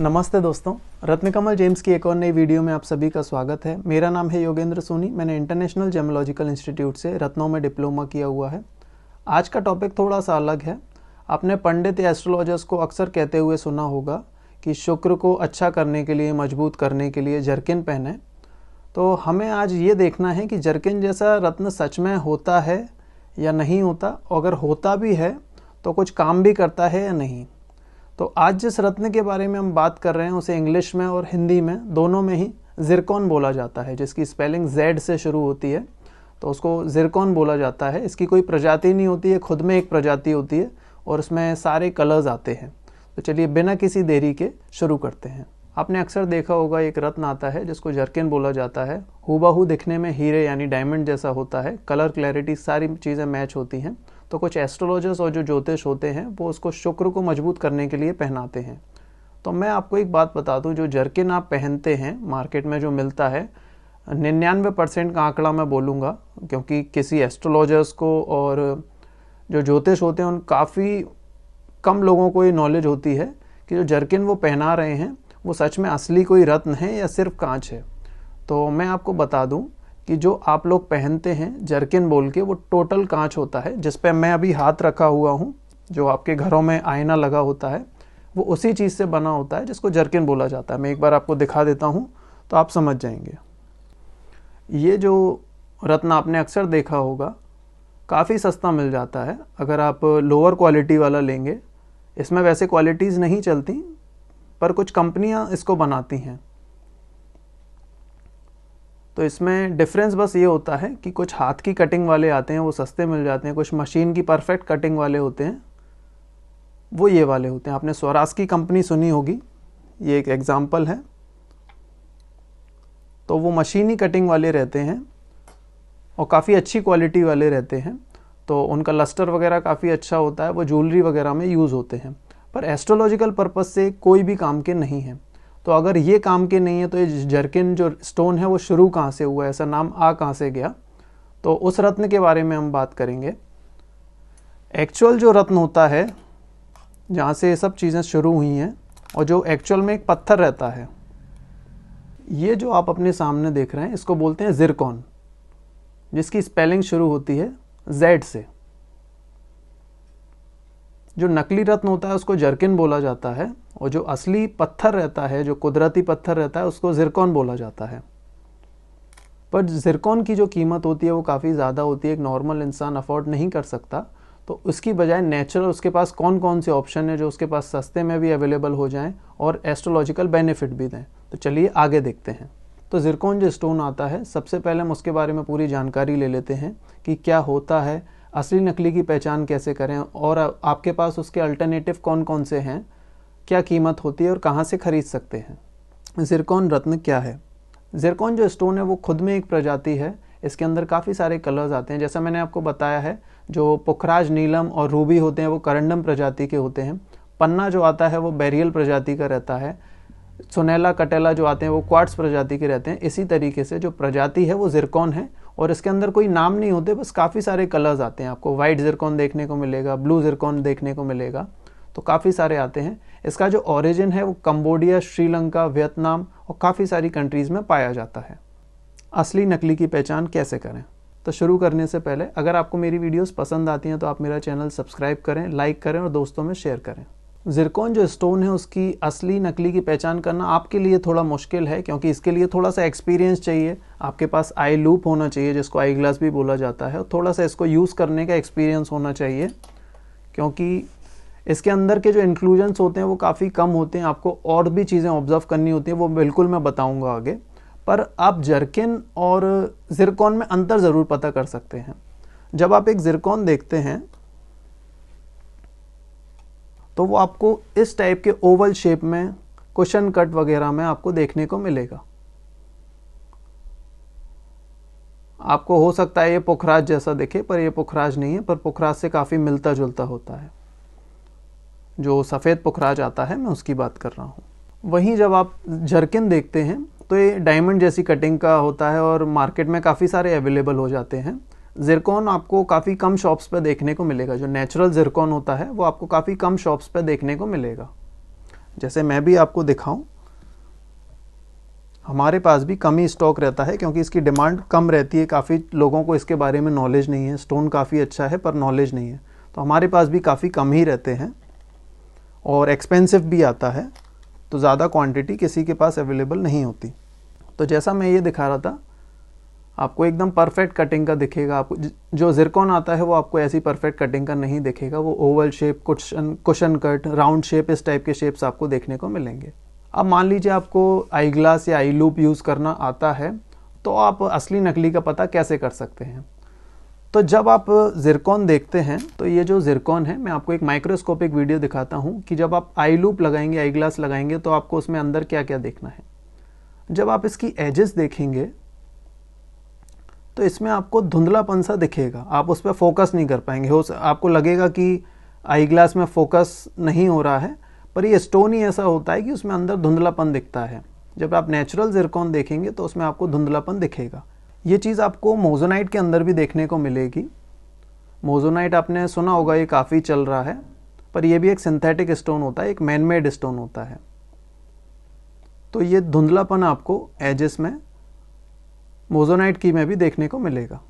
नमस्ते दोस्तों रत्नकमल जेम्स की एक और नई वीडियो में आप सभी का स्वागत है मेरा नाम है योगेंद्र सोनी मैंने इंटरनेशनल जेमोलॉजिकल इंस्टीट्यूट से रत्नों में डिप्लोमा किया हुआ है आज का टॉपिक थोड़ा सा अलग है आपने पंडित या एस्ट्रोलॉजर्स को अक्सर कहते हुए सुना होगा कि शुक्र को अच्छा करने के लिए मजबूत करने के लिए जर्किन पहने तो हमें आज ये देखना है कि जर्किन जैसा रत्न सच में होता है या नहीं होता अगर होता भी है तो कुछ काम भी करता है या नहीं तो आज जिस रत्न के बारे में हम बात कर रहे हैं उसे इंग्लिश में और हिंदी में दोनों में ही जिरकॉन बोला जाता है जिसकी स्पेलिंग जेड से शुरू होती है तो उसको जिरकॉन बोला जाता है इसकी कोई प्रजाति नहीं होती है खुद में एक प्रजाति होती है और उसमें सारे कलर्स आते हैं तो चलिए बिना किसी देरी के शुरू करते हैं आपने अक्सर देखा होगा एक रत्न आता है जिसको जर्किन बोला जाता है हुबाहू दिखने में हीरे यानी डायमंड जैसा होता है कलर क्लैरिटी सारी चीज़ें मैच होती हैं तो कुछ एस्ट्रोलॉजर्स और जो ज्योतिष होते हैं वो उसको शुक्र को मजबूत करने के लिए पहनाते हैं तो मैं आपको एक बात बता दूं जो जर्किन आप पहनते हैं मार्केट में जो मिलता है निन्यानवे परसेंट का आंकड़ा मैं बोलूँगा क्योंकि किसी एस्ट्रोलॉजर्स को और जो ज्योतिष होते हैं उन काफ़ी कम लोगों को ये नॉलेज होती है कि जो जर्किन वो पहना रहे हैं वो सच में असली कोई रत्न है या सिर्फ कांच है तो मैं आपको बता दूं कि जो आप लोग पहनते हैं जर्किन बोल के वो टोटल कांच होता है जिस पे मैं अभी हाथ रखा हुआ हूँ जो आपके घरों में आईना लगा होता है वो उसी चीज़ से बना होता है जिसको जर्किन बोला जाता है मैं एक बार आपको दिखा देता हूँ तो आप समझ जाएंगे ये जो रत्न आपने अक्सर देखा होगा काफ़ी सस्ता मिल जाता है अगर आप लोअर क्वालिटी वाला लेंगे इसमें वैसे क्वालिटीज़ नहीं चलती पर कुछ कंपनियाँ इसको बनाती हैं तो इसमें डिफरेंस बस ये होता है कि कुछ हाथ की कटिंग वाले आते हैं वो सस्ते मिल जाते हैं कुछ मशीन की परफेक्ट कटिंग वाले होते हैं वो ये वाले होते हैं आपने स्वराज की कंपनी सुनी होगी ये एक एग्ज़ाम्पल है तो वो मशीनी कटिंग वाले रहते हैं और काफ़ी अच्छी क्वालिटी वाले रहते हैं तो उनका लस्टर वगैरह काफ़ी अच्छा होता है वो ज्वेलरी वगैरह में यूज़ होते हैं पर एस्ट्रोलॉजिकल पर्पज़ से कोई भी काम के नहीं हैं तो अगर ये काम के नहीं है तो ये जर्किन जो स्टोन है वो शुरू कहाँ से हुआ ऐसा नाम आ कहाँ से गया तो उस रत्न के बारे में हम बात करेंगे एक्चुअल जो रत्न होता है जहाँ से ये सब चीज़ें शुरू हुई हैं और जो एक्चुअल में एक पत्थर रहता है ये जो आप अपने सामने देख रहे हैं इसको बोलते हैं जिरकॉन जिसकी स्पेलिंग शुरू होती है जेड से जो नकली रत्न होता है उसको जर्किन बोला जाता है और जो असली पत्थर रहता है जो कुदरती पत्थर रहता है उसको जिरकॉन बोला जाता है पर जिरकॉन की जो कीमत होती है वो काफ़ी ज़्यादा होती है एक नॉर्मल इंसान अफोर्ड नहीं कर सकता तो उसकी बजाय नेचुरल उसके पास कौन कौन से ऑप्शन है जो उसके पास सस्ते में भी अवेलेबल हो जाएं और एस्ट्रोलॉजिकल बेनिफिट भी दें तो चलिए आगे देखते हैं तो जिरकॉन जो स्टोन आता है सबसे पहले हम उसके बारे में पूरी जानकारी ले लेते हैं कि क्या होता है असली नकली की पहचान कैसे करें और आपके पास उसके अल्टरनेटिव कौन कौन से हैं क्या कीमत होती है और कहाँ से खरीद सकते हैं जिरकॉन रत्न क्या है जिरकॉन जो स्टोन है वो खुद में एक प्रजाति है इसके अंदर काफ़ी सारे कलर्स आते हैं जैसा मैंने आपको बताया है जो पुखराज नीलम और रूबी होते हैं वो करंडम प्रजाति के होते हैं पन्ना जो आता है वो बैरियल प्रजाति का रहता है सुनेला कटेला जो आते हैं वो क्वार्ट्स प्रजाति के रहते हैं इसी तरीके से जो प्रजाति है वो जिरकॉन है और इसके अंदर कोई नाम नहीं होते बस काफ़ी सारे कलर्स आते हैं आपको वाइट जिरकॉन देखने को मिलेगा ब्लू जिरकॉन देखने को मिलेगा तो काफ़ी सारे आते हैं इसका जो ओरिजिन है वो कम्बोडिया श्रीलंका वियतनाम और काफ़ी सारी कंट्रीज़ में पाया जाता है असली नकली की पहचान कैसे करें तो शुरू करने से पहले अगर आपको मेरी वीडियोस पसंद आती हैं तो आप मेरा चैनल सब्सक्राइब करें लाइक करें और दोस्तों में शेयर करें ज़िरकोन जो स्टोन है उसकी असली नकली की पहचान करना आपके लिए थोड़ा मुश्किल है क्योंकि इसके लिए थोड़ा सा एक्सपीरियंस चाहिए आपके पास आई लूप होना चाहिए जिसको आई ग्लास भी बोला जाता है और थोड़ा सा इसको यूज़ करने का एक्सपीरियंस होना चाहिए क्योंकि इसके अंदर के जो इंक्लूजन्स होते हैं वो काफ़ी कम होते हैं आपको और भी चीज़ें ऑब्जर्व करनी होती हैं वो बिल्कुल मैं बताऊँगा आगे पर आप जर्किन और जिरकॉन में अंतर ज़रूर पता कर सकते हैं जब आप एक जिरकॉन देखते हैं तो वो आपको इस टाइप के ओवल शेप में क्वेश्चन कट वगैरह में आपको देखने को मिलेगा आपको हो सकता है ये पोखराज जैसा देखे पर ये पोखराज नहीं है पर पोखराज से काफ़ी मिलता जुलता होता है जो सफ़ेद पोखराज आता है मैं उसकी बात कर रहा हूं वहीं जब आप झरकिन देखते हैं तो ये डायमंड जैसी कटिंग का होता है और मार्केट में काफ़ी सारे अवेलेबल हो जाते हैं जिरकॉन आपको काफ़ी कम शॉप्स पर देखने को मिलेगा जो नेचुरल जिरकॉन होता है वो आपको काफ़ी कम शॉप्स पर देखने को मिलेगा जैसे मैं भी आपको दिखाऊं हमारे पास भी कम ही स्टॉक रहता है क्योंकि इसकी डिमांड कम रहती है काफ़ी लोगों को इसके बारे में नॉलेज नहीं है स्टोन काफ़ी अच्छा है पर नॉलेज नहीं है तो हमारे पास भी काफ़ी कम ही रहते हैं और एक्सपेंसिव भी आता है तो ज़्यादा क्वांटिटी किसी के पास अवेलेबल नहीं होती तो जैसा मैं ये दिखा रहा था आपको एकदम परफेक्ट कटिंग का दिखेगा आपको जो जिरकॉन आता है वो आपको ऐसी परफेक्ट कटिंग का नहीं दिखेगा वो oval shape cushion cushion cut round shape इस टाइप के शेप्स आपको देखने को मिलेंगे अब मान लीजिए आपको आई ग्लास या आई लूप यूज़ करना आता है तो आप असली नकली का पता कैसे कर सकते हैं तो जब आप जिरकॉन देखते हैं तो ये जो जिरकॉन है मैं आपको एक माइक्रोस्कोपिक वीडियो दिखाता हूँ कि जब आप आई लूप लगाएंगे आई ग्लास लगाएंगे तो आपको उसमें अंदर क्या क्या देखना है जब आप इसकी एजेस देखेंगे तो इसमें आपको धुंधलापन सा दिखेगा आप उस पर फोकस नहीं कर पाएंगे हो आपको लगेगा कि आई ग्लास में फोकस नहीं हो रहा है पर ये स्टोन ही ऐसा होता है कि उसमें अंदर धुंधलापन दिखता है जब आप नेचुरल जिरकॉन देखेंगे तो उसमें आपको धुंधलापन दिखेगा ये चीज़ आपको मोजोनाइट के अंदर भी देखने को मिलेगी मोजोनाइट आपने सुना होगा ये काफ़ी चल रहा है पर यह भी एक सिंथेटिक स्टोन होता है एक मैनमेड स्टोन होता है तो ये धुंधलापन आपको एजेस में मोजोनाइट की में भी देखने को मिलेगा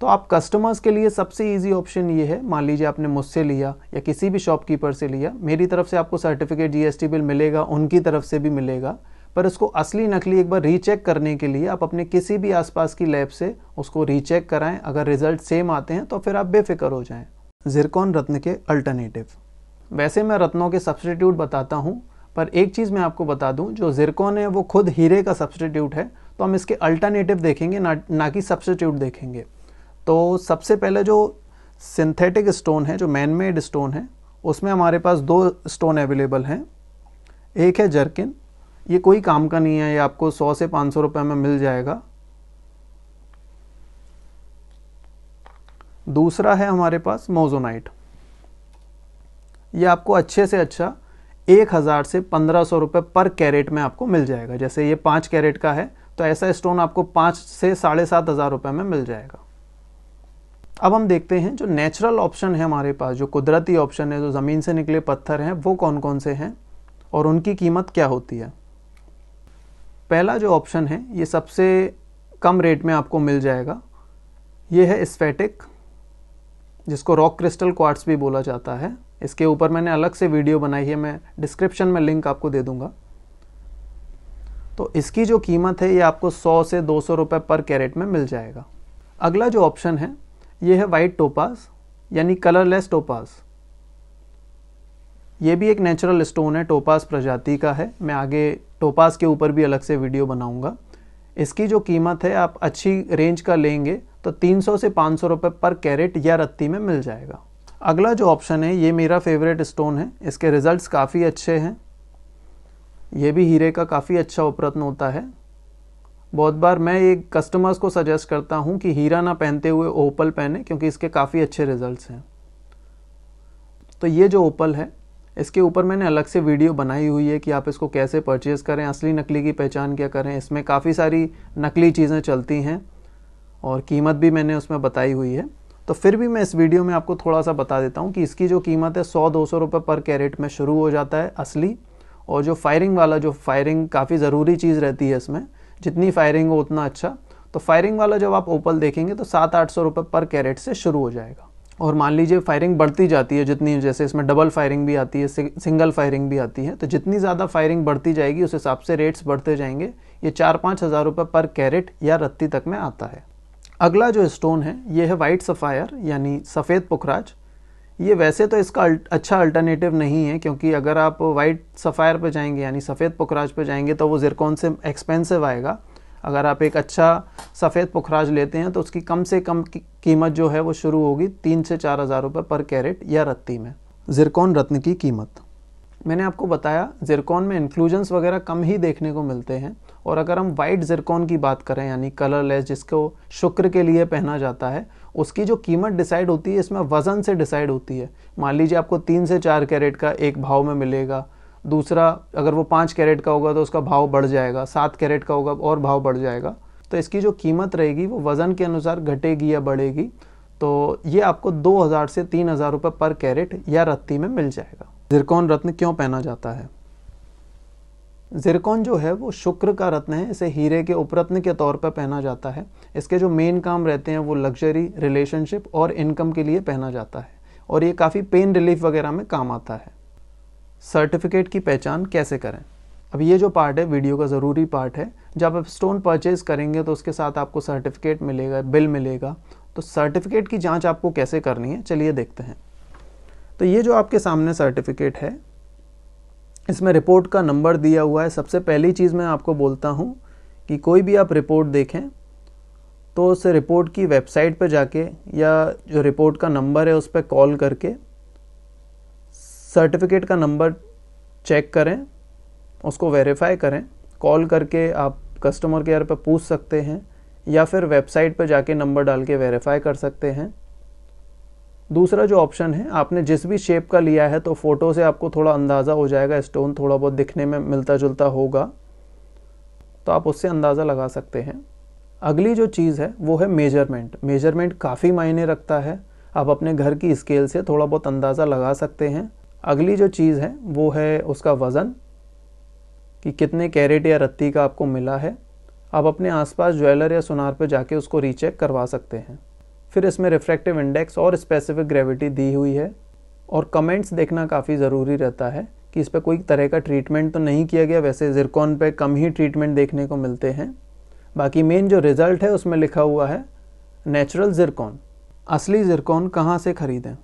तो आप कस्टमर्स के लिए सबसे इजी ऑप्शन ये है मान लीजिए आपने मुझसे लिया या किसी भी शॉपकीपर से लिया मेरी तरफ से आपको सर्टिफिकेट जीएसटी बिल मिलेगा उनकी तरफ से भी मिलेगा पर उसको असली नकली एक बार रीचेक करने के लिए आप अपने किसी भी आसपास की लैब से उसको रीचेक कराएं अगर रिजल्ट सेम आते हैं तो फिर आप बेफिक्र हो जाएं जिरकॉन रत्न के अल्टरनेटिव वैसे मैं रत्नों के सब्सटीट्यूट बताता हूँ पर एक चीज़ मैं आपको बता दूं जो जिरकॉन है वो खुद हीरे का सब्सटीट्यूट है तो हम इसके अल्टरनेटिव देखेंगे ना ना कि सब्सटीट्यूट देखेंगे तो सबसे पहले जो सिंथेटिक स्टोन है जो मैन मेड स्टोन है उसमें हमारे पास दो स्टोन अवेलेबल हैं एक है जर्किन ये कोई काम का नहीं है ये आपको सौ से पाँच सौ रुपये में मिल जाएगा दूसरा है हमारे पास मोजोनाइट ये आपको अच्छे से अच्छा एक हज़ार से पंद्रह सौ रुपये पर कैरेट में आपको मिल जाएगा जैसे ये पाँच कैरेट का है तो ऐसा स्टोन आपको पाँच से साढ़े सात हज़ार रुपये में मिल जाएगा अब हम देखते हैं जो नेचुरल ऑप्शन है हमारे पास जो कुदरती ऑप्शन है जो ज़मीन से निकले पत्थर हैं वो कौन कौन से हैं और उनकी कीमत क्या होती है पहला जो ऑप्शन है ये सबसे कम रेट में आपको मिल जाएगा ये है स्फेटिक जिसको रॉक क्रिस्टल क्वार्ट्स भी बोला जाता है इसके ऊपर मैंने अलग से वीडियो बनाई है मैं डिस्क्रिप्शन में लिंक आपको दे दूंगा तो इसकी जो कीमत है ये आपको 100 से दो सौ रुपये पर कैरेट में मिल जाएगा अगला जो ऑप्शन है ये है वाइट टोपास यानी कलरलेस टोपास ये भी एक नेचुरल स्टोन है टोपास प्रजाति का है मैं आगे टोपास के ऊपर भी अलग से वीडियो बनाऊंगा इसकी जो कीमत है आप अच्छी रेंज का लेंगे तो 300 से 500 रुपए पर कैरेट या रत्ती में मिल जाएगा अगला जो ऑप्शन है ये मेरा फेवरेट स्टोन है इसके रिजल्ट्स काफ़ी अच्छे हैं ये भी हीरे का काफ़ी अच्छा उपरत्न होता है बहुत बार मैं ये कस्टमर्स को सजेस्ट करता हूँ कि हीरा ना पहनते हुए ओपल पहने क्योंकि इसके काफ़ी अच्छे रिजल्ट्स हैं तो ये जो ओपल है इसके ऊपर मैंने अलग से वीडियो बनाई हुई है कि आप इसको कैसे परचेज़ करें असली नकली की पहचान क्या करें इसमें काफ़ी सारी नकली चीज़ें चलती हैं और कीमत भी मैंने उसमें बताई हुई है तो फिर भी मैं इस वीडियो में आपको थोड़ा सा बता देता हूँ कि इसकी जो कीमत है सौ दो सौ रुपये पर कैरेट में शुरू हो जाता है असली और जो फायरिंग वाला जो फायरिंग काफ़ी ज़रूरी चीज़ रहती है इसमें जितनी फायरिंग हो उतना अच्छा तो फायरिंग वाला जब आप ओपल देखेंगे तो सात आठ सौ रुपये पर कैरेट से शुरू हो जाएगा और मान लीजिए फायरिंग बढ़ती जाती है जितनी जैसे इसमें डबल फायरिंग भी आती है सिंगल फायरिंग भी आती है तो जितनी ज़्यादा फायरिंग बढ़ती जाएगी उस हिसाब से रेट्स बढ़ते जाएंगे ये चार पाँच हज़ार रुपये पर कैरेट या रत्ती तक में आता है अगला जो स्टोन है ये है वाइट सफ़ायर यानी सफ़ेद पुखराज ये वैसे तो इसका अच्छा अल्टरनेटिव नहीं है क्योंकि अगर आप वाइट सफ़ायर पर जाएंगे यानी सफ़ेद पुखराज पर जाएंगे तो वो जिरकोन से एक्सपेंसिव आएगा अगर आप एक अच्छा सफ़ेद पुखराज लेते हैं तो उसकी कम से कम कीमत जो है वो शुरू होगी तीन से चार हज़ार रुपये पर कैरेट या रत्ती में ज़िरकोन रत्न की कीमत मैंने आपको बताया जिरकोन में इन्फ्लूजन्स वगैरह कम ही देखने को मिलते हैं और अगर हम वाइट जरकोन की बात करें यानी कलरलेस जिसको शुक्र के लिए पहना जाता है उसकी जो कीमत डिसाइड होती है इसमें वज़न से डिसाइड होती है मान लीजिए आपको तीन से चार कैरेट का एक भाव में मिलेगा दूसरा अगर वो पाँच कैरेट का होगा तो उसका भाव बढ़ जाएगा सात कैरेट का होगा और भाव बढ़ जाएगा तो इसकी जो कीमत रहेगी वो वज़न के अनुसार घटेगी या बढ़ेगी तो ये आपको हज़ार से हजार रुपये पर कैरेट या रत्ती में मिल जाएगा जिरकोन रत्न क्यों पहना जाता है जिरकॉन जो है वो शुक्र का रत्न है इसे हीरे के उपरत्न के तौर पर पहना जाता है इसके जो मेन काम रहते हैं वो लग्जरी रिलेशनशिप और इनकम के लिए पहना जाता है और ये काफ़ी पेन रिलीफ वगैरह में काम आता है सर्टिफिकेट की पहचान कैसे करें अब ये जो पार्ट है वीडियो का ज़रूरी पार्ट है जब आप स्टोन परचेज करेंगे तो उसके साथ आपको सर्टिफिकेट मिलेगा बिल मिलेगा तो सर्टिफिकेट की जांच आपको कैसे करनी है चलिए देखते हैं तो ये जो आपके सामने सर्टिफिकेट है इसमें रिपोर्ट का नंबर दिया हुआ है सबसे पहली चीज़ मैं आपको बोलता हूँ कि कोई भी आप रिपोर्ट देखें तो उस रिपोर्ट की वेबसाइट पर जाके या जो रिपोर्ट का नंबर है उस पर कॉल करके सर्टिफिकेट का नंबर चेक करें उसको वेरीफाई करें कॉल करके आप कस्टमर केयर पर पूछ सकते हैं या फिर वेबसाइट पर जाके नंबर डाल के वेरीफाई कर सकते हैं दूसरा जो ऑप्शन है आपने जिस भी शेप का लिया है तो फ़ोटो से आपको थोड़ा अंदाज़ा हो जाएगा स्टोन थोड़ा बहुत दिखने में मिलता जुलता होगा तो आप उससे अंदाज़ा लगा सकते हैं अगली जो चीज़ है वो है मेजरमेंट मेजरमेंट काफ़ी मायने रखता है आप अपने घर की स्केल से थोड़ा बहुत अंदाज़ा लगा सकते हैं अगली जो चीज़ है वो है उसका वज़न कि कितने कैरेट या रत्ती का आपको मिला है आप अपने आसपास ज्वेलर या सुनार पर जाके उसको रीचेक करवा सकते हैं फिर इसमें रिफ्रैक्टिव इंडेक्स और स्पेसिफिक ग्रेविटी दी हुई है और कमेंट्स देखना काफ़ी ज़रूरी रहता है कि इस पर कोई तरह का ट्रीटमेंट तो नहीं किया गया वैसे जिरकॉन पे कम ही ट्रीटमेंट देखने को मिलते हैं बाकी मेन जो रिज़ल्ट है उसमें लिखा हुआ है नेचुरल जिरकॉन असली जिरकॉन कहाँ से ख़रीदें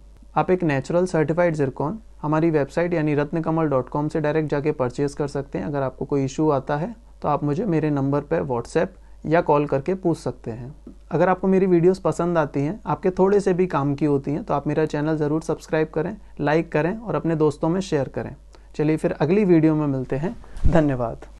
आप एक नेचुरल सर्टिफाइड जिरकॉन हमारी वेबसाइट यानी रत्नकमल से डायरेक्ट जाके परचेज़ कर सकते हैं अगर आपको कोई इशू आता है तो आप मुझे मेरे नंबर पर व्हाट्सएप या कॉल करके पूछ सकते हैं अगर आपको मेरी वीडियोस पसंद आती हैं आपके थोड़े से भी काम की होती हैं तो आप मेरा चैनल ज़रूर सब्सक्राइब करें लाइक करें और अपने दोस्तों में शेयर करें चलिए फिर अगली वीडियो में मिलते हैं धन्यवाद